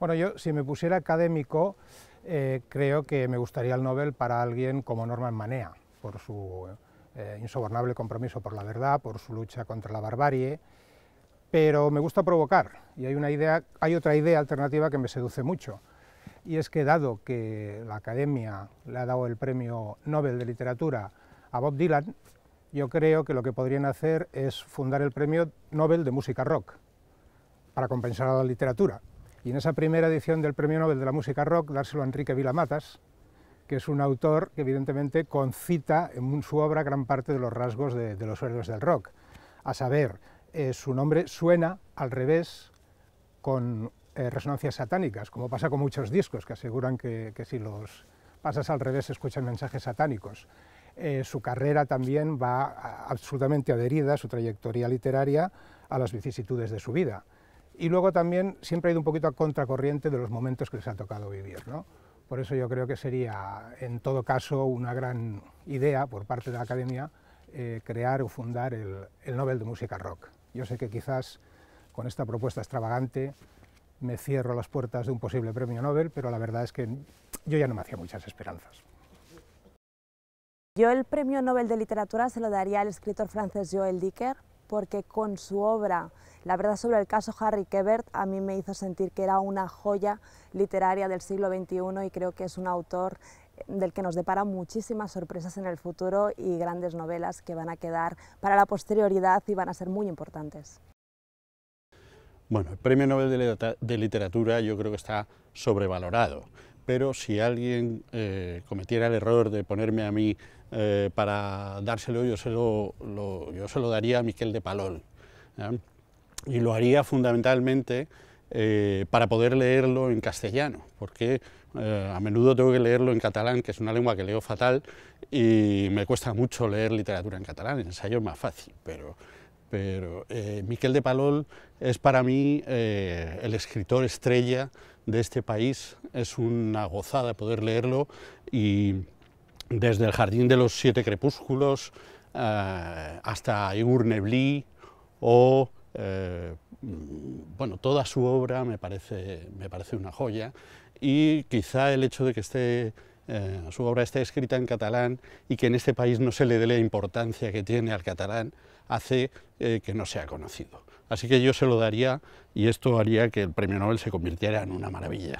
Bueno, yo si me pusiera académico, eh, creo que me gustaría el Nobel para alguien como Norman Manea, por su eh, insobornable compromiso por la verdad, por su lucha contra la barbarie, pero me gusta provocar y hay, una idea, hay otra idea alternativa que me seduce mucho, y es que dado que la Academia le ha dado el premio Nobel de Literatura a Bob Dylan, yo creo que lo que podrían hacer es fundar el premio Nobel de Música Rock para compensar a la literatura, y en esa primera edición del Premio Nobel de la Música Rock, dárselo a Enrique Vilamatas, que es un autor que evidentemente concita en su obra gran parte de los rasgos de, los héroes del rock. A saber, eh, su nombre suena al revés con eh, resonancias satánicas, como pasa con muchos discos que aseguran que, si los pasas al revés escuchan mensajes satánicos. Eh, su carrera también va absolutamente adherida, su trayectoria literaria, a las vicisitudes de su vida y luego también siempre ha ido un poquito a contracorriente de los momentos que les ha tocado vivir. Por eso yo creo que sería, en todo caso, una gran idea por parte de la Academia eh, crear o fundar el, el Nobel de Música Rock. Yo sé que quizás con esta propuesta extravagante me cierro las puertas de un posible premio Nobel, pero la verdad es que yo ya no me hacía muchas esperanzas. Yo el premio Nobel de Literatura se lo daría al escritor francés Joël Dicker porque con su obra, la verdad sobre el caso Harry Kebert, a mí me hizo sentir que era una joya literaria del siglo XXI y creo que es un autor eh, del que nos depara muchísimas sorpresas en el futuro y grandes novelas que van a quedar para la posterioridad y van a ser muy importantes. Bueno, el Premio Nobel de Literatura yo creo que está sobrevalorado pero si alguien eh, cometiera el error de ponerme a mí eh, para dárselo, yo se lo, yo se lo daría a Miquel de Palol. Y lo haría fundamentalmente eh, para poder leerlo en castellano, porque a menudo tengo que leerlo en catalán, que es una lengua que leo fatal, y me cuesta mucho leer literatura en catalán, el ensayo es más fácil, pero pero eh, Miquel de Palol es para mí eh, el escritor estrella de este país, es una gozada poder leerlo y desde El Jardín de los Siete Crepúsculos eh, hasta Igur Nebli o bueno, toda su obra me parece, me parece una joya y quizá el hecho de que su obra esté escrita en catalán y que en este país no se le dé la importancia que tiene al catalán, hace eh, que no sea conocido. Así que yo se lo daría y esto haría que el premio Nobel se convirtiera en una maravilla.